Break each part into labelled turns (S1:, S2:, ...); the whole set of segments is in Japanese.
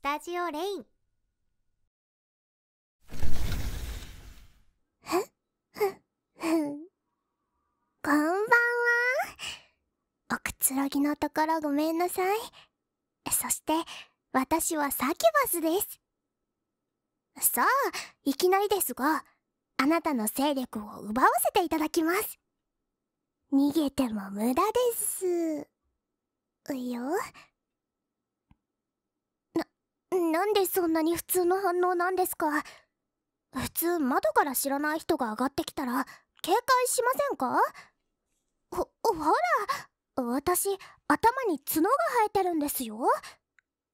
S1: スタジオレインこんばんはおくつろぎのところごめんなさいそして私はサキュバスですさあいきなりですがあなたの勢力を奪わせていただきます逃げても無駄ですよなんでそんなに普通の反応なんですか普通窓から知らない人が上がってきたら警戒しませんかほほら私頭に角が生えてるんですよ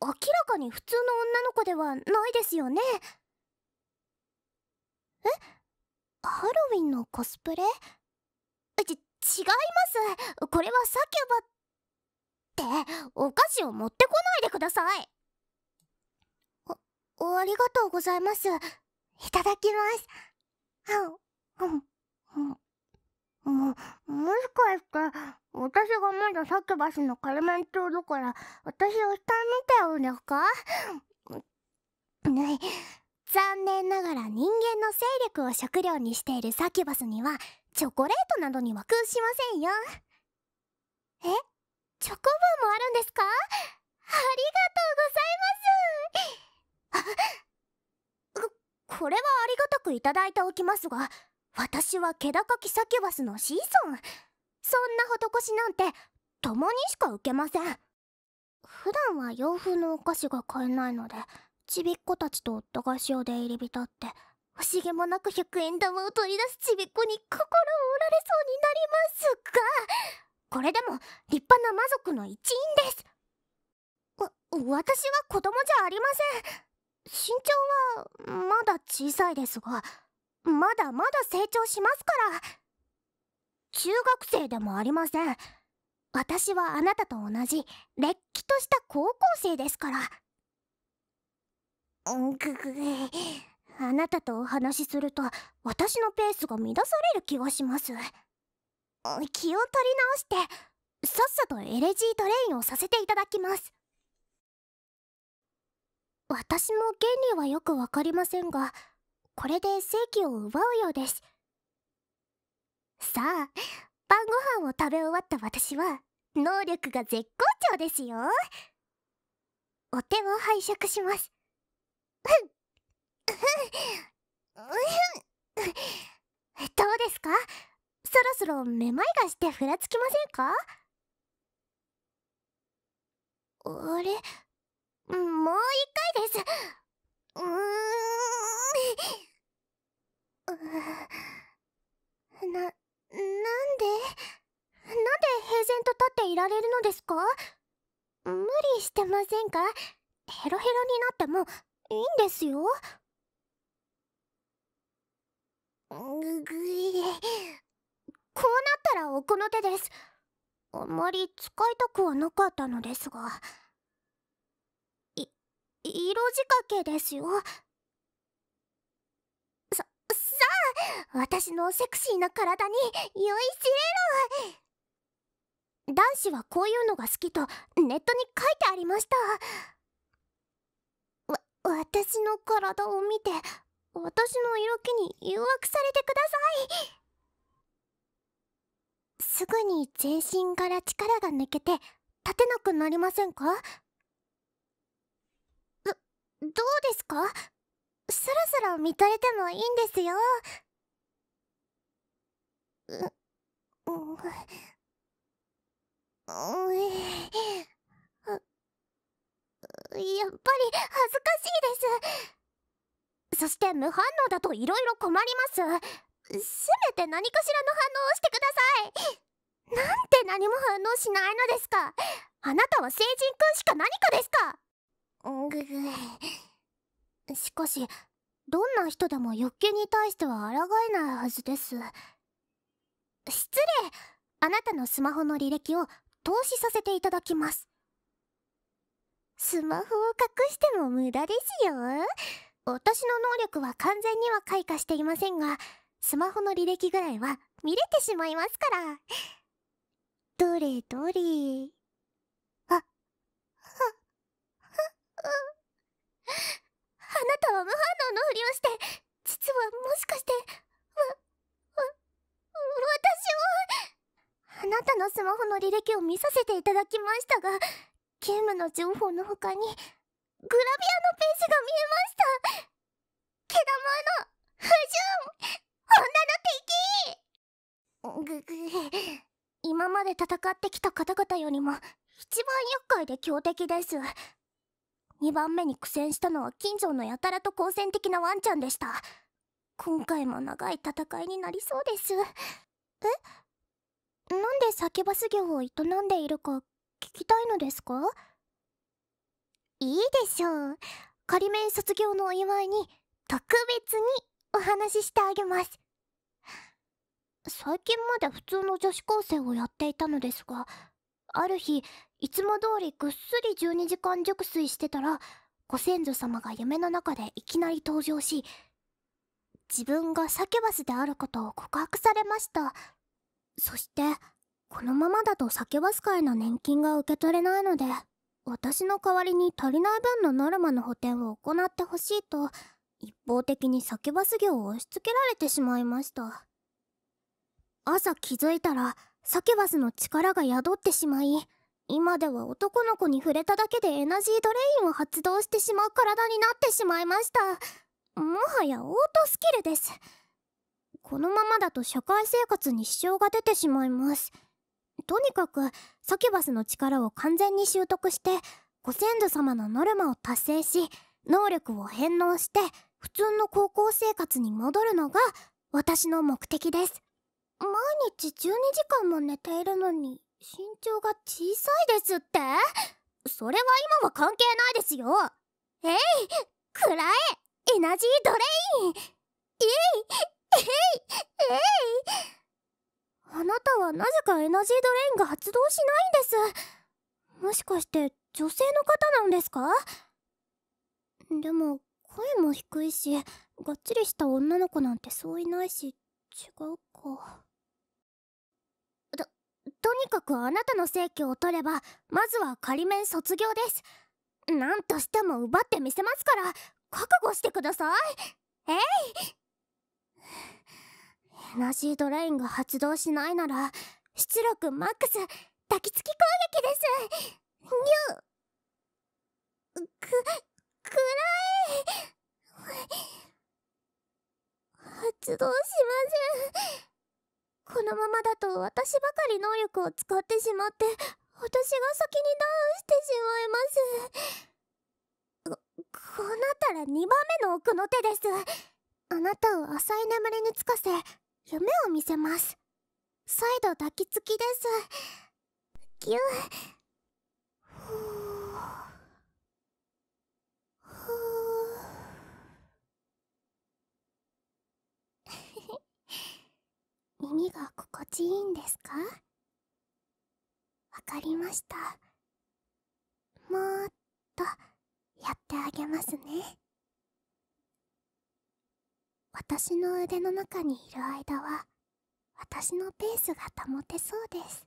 S1: 明らかに普通の女の子ではないですよねえハロウィンのコスプレち違いますこれはサキュバってお菓子を持ってこないでくださいありがとうございます。いただきます。はん、はん、ん。も、もしかして、私がまだサキバスのカルメン島だから、私を下見てるすかね、残念ながら人間の勢力を食料にしているサキュバスには、チョコレートなどには食うしませんよ。えチョコボーもあるんですかくいただいておきますが私は気高きサキュバスの子孫そんな施しなんて共にしか受けません普段は洋風のお菓子が買えないのでちびっ子たちと駄菓子屋で入り浸って惜しげもなく100円玉を取り出すちびっ子に心を折られそうになりますがこれでも立派な魔族の一員ですわ私は子供じゃありません身長はまだ小さいですがまだまだ成長しますから中学生でもありません私はあなたと同じれっきとした高校生ですからぐぐあなたとお話しすると私のペースが乱される気がします気を取り直してさっさとエレジートレインをさせていただきます私も原理はよくわかりませんがこれで正気を奪うようですさあ晩ご飯を食べ終わった私は能力が絶好調ですよお手を拝借しますどうですかそろそろめまいがしてふらつきませんかあれもう一回ですうーんな、なんでなんで平然と立っていられるのですか無理してませんかヘロヘロになってもいいんですよぐぐいこうなったら奥の手ですあまり使いたくはなかったのですが。色仕掛けですよささあ私のセクシーな体に酔いしれろ男子はこういうのが好きとネットに書いてありましたわ私の体を見て私の色気に誘惑されてくださいすぐに全身から力が抜けて立てなくなりませんかどうですかそろそろ見とれてもいいんですよう、うん、うん、やっぱり恥ずかしいですそして無反応だと色々困りますせめて何かしらの反応をしてくださいなんて何も反応しないのですかあなたは成人君しか何かですかぐぐしかしどんな人でも欲求に対しては抗えないはずです失礼あなたのスマホの履歴を投資させていただきますスマホを隠しても無駄ですよ私の能力は完全には開花していませんがスマホの履歴ぐらいは見れてしまいますからどれどれあなたは無反応のふりをして実はもしかしてわわ私をあなたのスマホの履歴を見させていただきましたがゲームの情報の他にグラビアのページが見えました毛玉の不純女の敵ぐぐ今まで戦ってきた方々よりも一番厄介で強敵です2番目に苦戦したのは近所のやたらと好戦的なワンちゃんでした今回も長い戦いになりそうですえなんで酒バス業を営んでいるか聞きたいのですかいいでしょう仮面卒業のお祝いに特別にお話ししてあげます最近まで普通の女子高生をやっていたのですがある日いつも通りぐっすり12時間熟睡してたら、ご先祖様が夢の中でいきなり登場し、自分がサケバスであることを告白されました。そして、このままだとサケバス界の年金が受け取れないので、私の代わりに足りない分のノルマの補填を行ってほしいと、一方的にサケバス業を押し付けられてしまいました。朝気づいたら、サケバスの力が宿ってしまい、今では男の子に触れただけでエナジードレインを発動してしまう体になってしまいましたもはやオートスキルですこのままだと社会生活に支障が出てしまいますとにかくサキュバスの力を完全に習得してご先祖様のノルマを達成し能力を返納して普通の高校生活に戻るのが私の目的です毎日12時間も寝ているのに身長が小さいですってそれは今は関係ないですよえいくらえエナジードレインえいえいえいあなたはなぜかエナジードレインが発動しないんですもしかして女性の方なんですかでも声も低いしがっちりした女の子なんてそういないし違うか。とにかくあなたの正規を取ればまずは仮免卒業です何としても奪ってみせますから覚悟してくださいえいエナジードレインが発動しないなら出力マックス抱きつき攻撃ですニューく暗い発動しませんこのままだと私ばかり能力を使ってしまって私が先にダウンしてしまいますここうなったら2番目の奥の手ですあなたを浅い眠りにつかせ夢を見せます再度抱きつきですぎゅ耳が心地いいんですかわかりましたもーっとやってあげますね私の腕の中にいる間は私のペースが保てそうです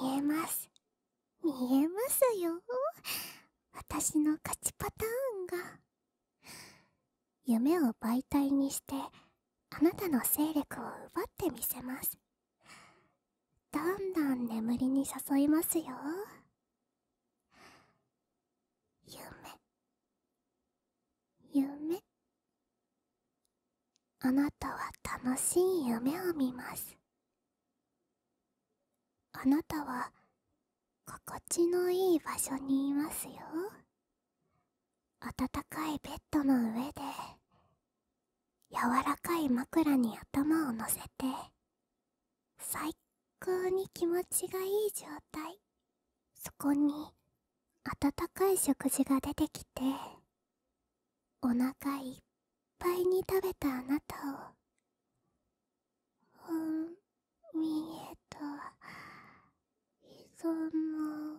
S1: 見えます見えますよ私の勝ちパターンが夢を媒体にしてあなたの勢力を奪ってみせますどんどん眠りに誘いますよ夢夢あなたは楽しい夢を見ますあなたは心地のいい場所にいますよ暖かいベッドの上で柔らかい枕に頭を乗せて最高に気持ちがいい状態そこに温かい食事が出てきてお腹いっぱいに食べたあなたをふんみえと。怎么？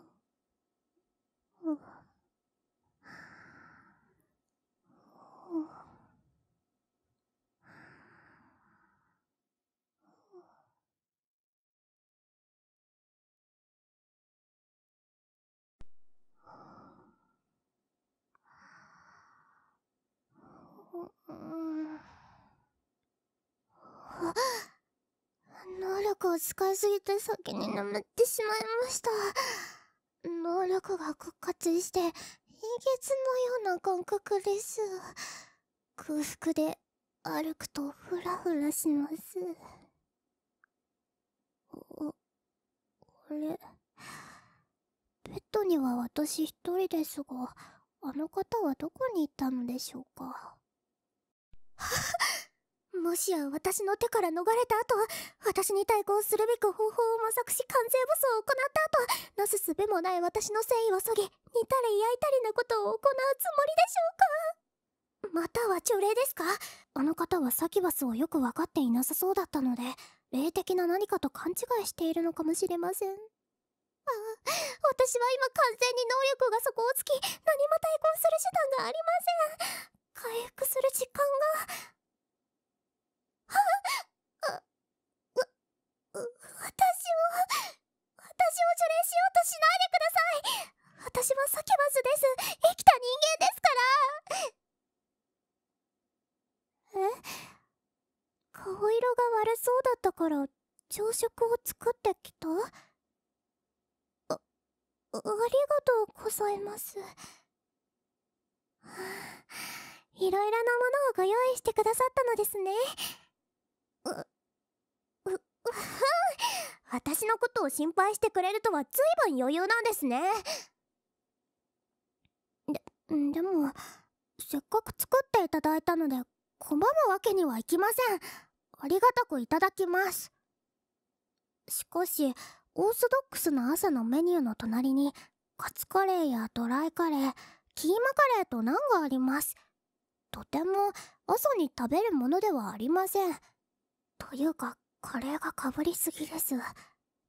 S1: を使いすぎて先に眠ってしまいました。能力が枯渇して、貧血のような感覚です。空腹で歩くとふらふらします。お、あれ。ベッドには私一人ですが、あの方はどこに行ったのでしょうか。は っもしや私の手から逃れた後私に対抗するべく方法を模索し完全武装を行った後なすすべもない私の誠意をそぎ煮たり焼いたりなことを行うつもりでしょうかまたは除霊ですかあの方はサキバスをよく分かっていなさそうだったので霊的な何かと勘違いしているのかもしれませんあ私は今完全に能力が底をつき何も対抗する手段がありません回復する時間がわ、私を私を除霊しようとしないでください私はサキュバスです生きた人間ですからえ顔色が悪そうだったから朝食を作ってきたあありがとうございますいろいろなものをご用意してくださったのですね私のことを心配してくれるとはずいぶん余裕なんですねででもせっかく作っていただいたので拒むわけにはいきませんありがたくいただきますしかしオーソドックスな朝のメニューの隣にカツカレーやドライカレーキーマカレーとナンがありますとても朝に食べるものではありませんというかカレーがかぶりすぎです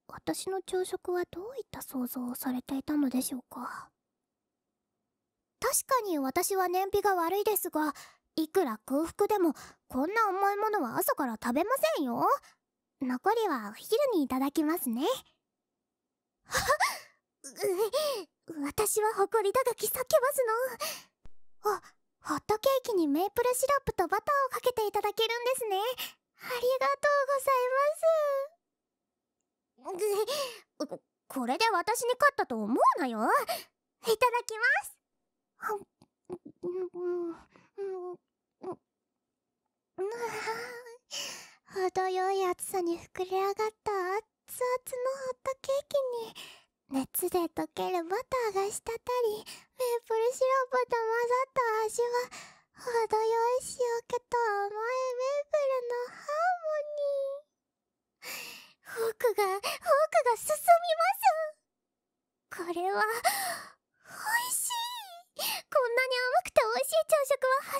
S1: 私の朝食はどういった想像をされていたのでしょうか確かに私は燃費が悪いですがいくら空腹でもこんな重いものは朝から食べませんよ残りはお昼にいただきますね 私は誇り高き叫ばすのあホットケーキにメープルシロップとバターをかけていただけるんですねありがとうございます。これで私に勝ったと思うなよ。いただきますは、程よい暑さに膨れ上がった熱々のホットケーキに、熱で溶けるバターが滴り、メープルシロップと混ざった味は、程よい塩気と甘いメープルのハーモニー。フォークが、フォークが進みます。これは、美味しい。こんなに甘くて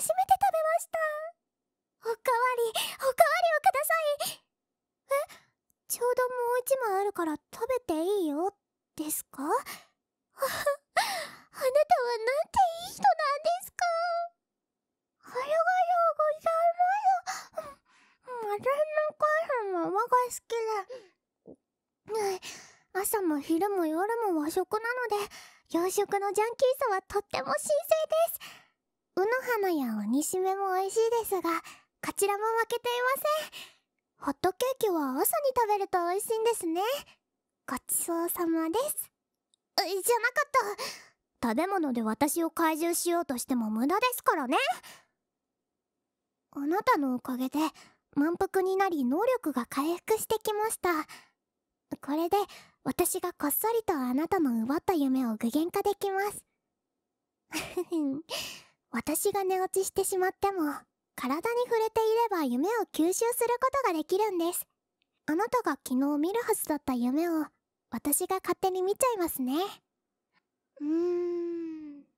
S1: 美味しい朝食は初めて食べました。おかわり、おかわりをください。え、ちょうどもう一枚あるから食べていいよ、ですかあなたはなんていい人なんですがようございます。私のお母さんは和が好きで、ね、朝も昼も夜も和食なので、洋食のジャンキーさはとっても神聖です。うの花や鬼しめも美味しいですが、こちらも負けていません。ホットケーキは朝に食べると美味しいんですね。ごちそうさまです。じゃなかった。食べ物で私を怪獣しようとしても無駄ですからね。あなたのおかげで満腹になり能力が回復してきましたこれで私がこっそりとあなたの奪った夢を具現化できます 私が寝落ちしてしまっても体に触れていれば夢を吸収することができるんですあなたが昨日見るはずだった夢を私が勝手に見ちゃいますねうーん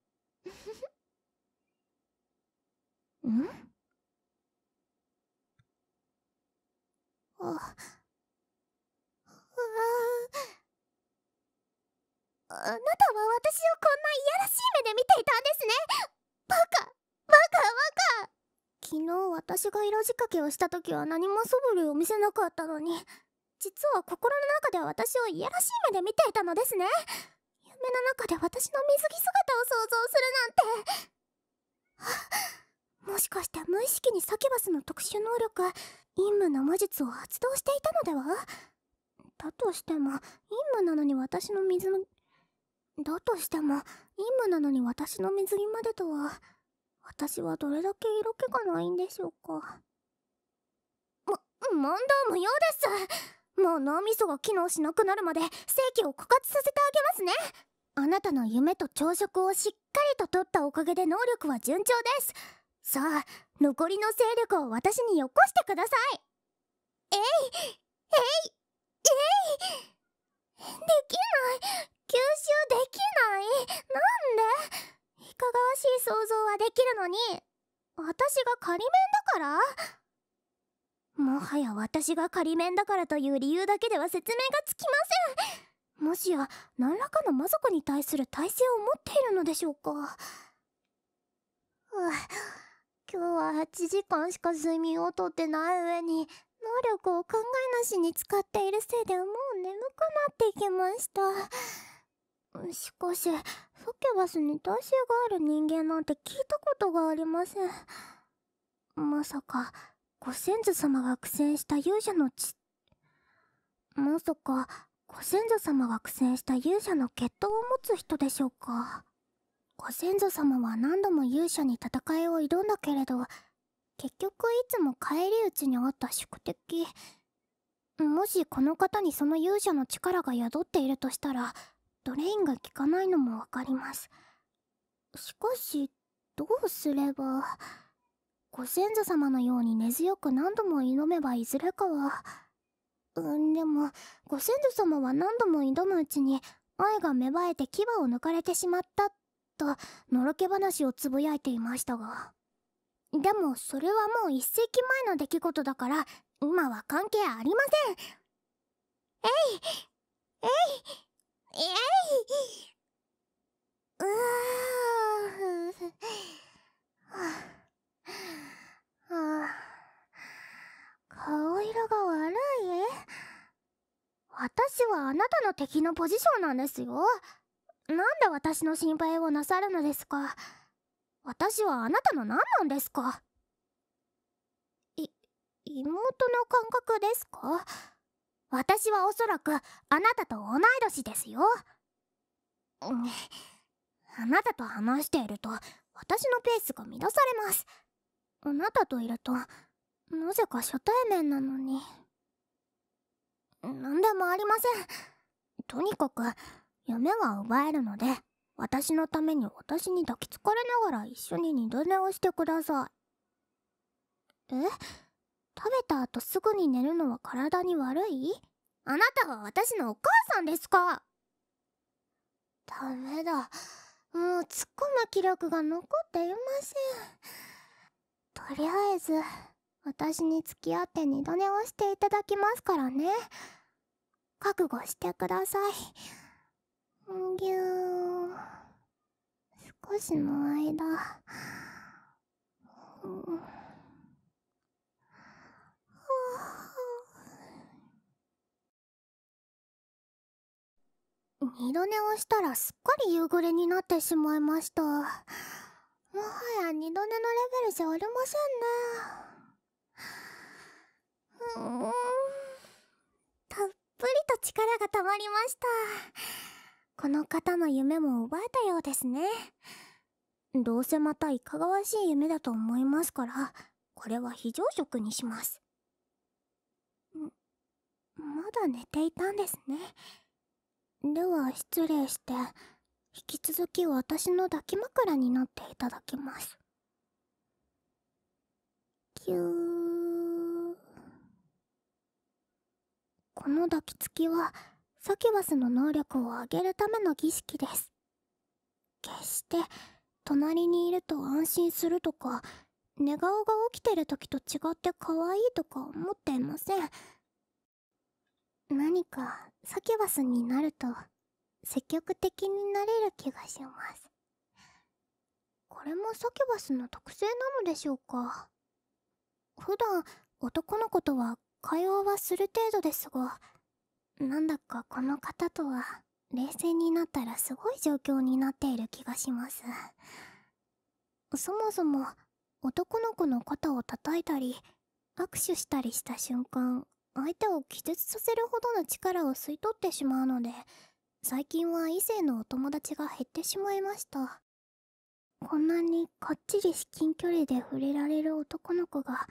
S1: んああなたは私をこんないやらしい目で見ていたんですねバカバカバカ昨日私が色仕掛けをした時は何もそぶりを見せなかったのに実は心の中では私をいやらしい目で見ていたのですね夢の中で私の水着姿を想像するなんてもしかして無意識にサキュバスの特殊能力陰夢の魔術を発動していたのではだとしても陰夢なのに私の水だとしても陰夢なのに私の水着までとは私はどれだけ色気がないんでしょうかも問答無用ですもう脳みそが機能しなくなるまで正規を枯渇させてあげますねあなたの夢と朝食をしっかりと取ったおかげで能力は順調ですさあ残りの勢力を私によこしてくださいえいえいえいできない吸収できないなんでいかがわしい想像はできるのに私が仮面だからもはや私が仮面だからという理由だけでは説明がつきませんもしや何らかの魔族に対する耐性を持っているのでしょうか今日は8時間しか睡眠をとってない上に、能力を考えなしに使っているせいでもう眠くなっていきました。しかし、サケバスに体臭がある人間なんて聞いたことがありません。まさか、ご先祖様が苦戦した勇者の血、まさか、ご先祖様が苦戦した勇者の血統を持つ人でしょうか。ご先祖様は何度も勇者に戦いを挑んだけれど結局いつも返り討ちにあった宿敵もしこの方にその勇者の力が宿っているとしたらドレインが効かないのも分かりますしかしどうすればご先祖様のように根強く何度も挑めばいずれかはうんでもご先祖様は何度も挑むうちに愛が芽生えて牙を抜かれてしまったっとのろけ話をつぶやいていましたがでもそれはもう一世紀前の出来事だから今は関係ありませんえいえいえいうーは顔色が悪い私はあなたの敵のポジションなんですよなんで私の心配をなさるのですか私はあなたの何なんですかい妹の感覚ですか私はおそらくあなたと同い年ですよ、あなたと話していると私のペースが乱されますあなたといるとなぜか初対面なのに何でもありませんとにかく夢が奪えるので、私のために私に抱きつかれながら一緒に二度寝をしてください。え食べた後すぐに寝るのは体に悪いあなたは私のお母さんですかダメだ。もう突っ込む気力が残っていません。とりあえず、私に付き合って二度寝をしていただきますからね。覚悟してください。ぎゅー少しの間はん二度寝をしたらすっかり夕暮れになってしまいましたもはや二度寝のレベルじゃありませんねうんたっぷりと力がたまりましたこの方の夢も覚えたようですねどうせまたいかがわしい夢だと思いますからこれは非常食にしますまだ寝ていたんですねでは失礼して引き続き私の抱き枕になっていただきますキューこの抱きつきはサキュバスの能力を上げるための儀式です決して隣にいると安心するとか寝顔が起きてる時と違って可愛いとか思っていません何かサキュバスになると積極的になれる気がしますこれもサキュバスの特性なのでしょうか普段男の子とは会話はする程度ですがなんだかこの方とは冷静になったらすごい状況になっている気がしますそもそも男の子の肩を叩いたり握手したりした瞬間相手を気絶させるほどの力を吸い取ってしまうので最近は異性のお友達が減ってしまいましたこんなにかっちり至近距離で触れられる男の子が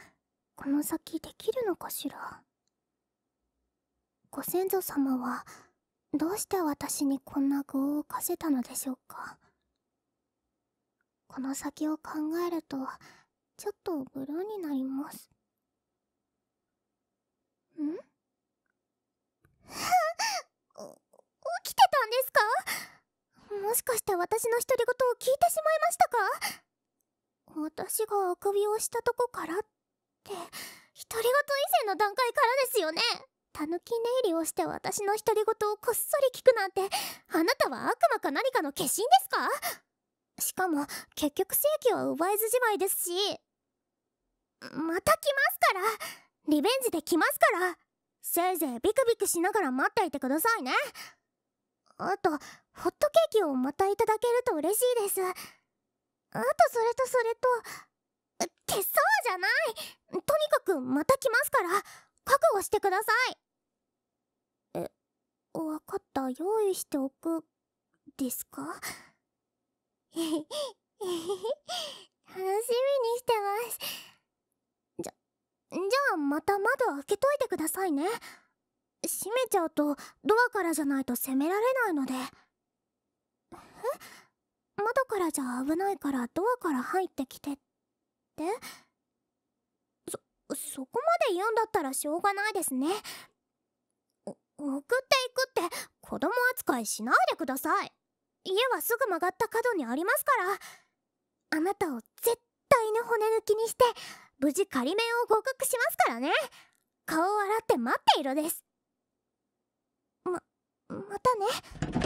S1: この先できるのかしらご先祖様はどうして私にこんな具を犯せたのでしょうかこの先を考えるとちょっとブルーになりますん 起きてたんですかもしかして私の独り言を聞いてしまいましたか私があくびをしたとこからって独り言以前の段階からですよねたぬき寝入りをして私の独り言をこっそり聞くなんてあなたは悪魔か何かの化身ですかしかも結局正規は奪えずじまいですしまた来ますからリベンジで来ますからせいぜいビクビクしながら待っていてくださいねあとホットケーキをまたいただけると嬉しいですあとそれとそれとそうじゃないとにかくまた来ますから覚悟してくださいー用意しておく、ですかえへへ、楽しみにしてます。じゃ、じゃあまた窓開けといてくださいね。閉めちゃうとドアからじゃないと攻められないので。え窓からじゃ危ないからドアから入ってきてってそ、そこまで言うんだったらしょうがないですね。送っていくって子供扱いしないでください家はすぐ曲がった角にありますからあなたを絶対に骨抜きにして無事仮面を合格しますからね顔を洗って待っているですままたね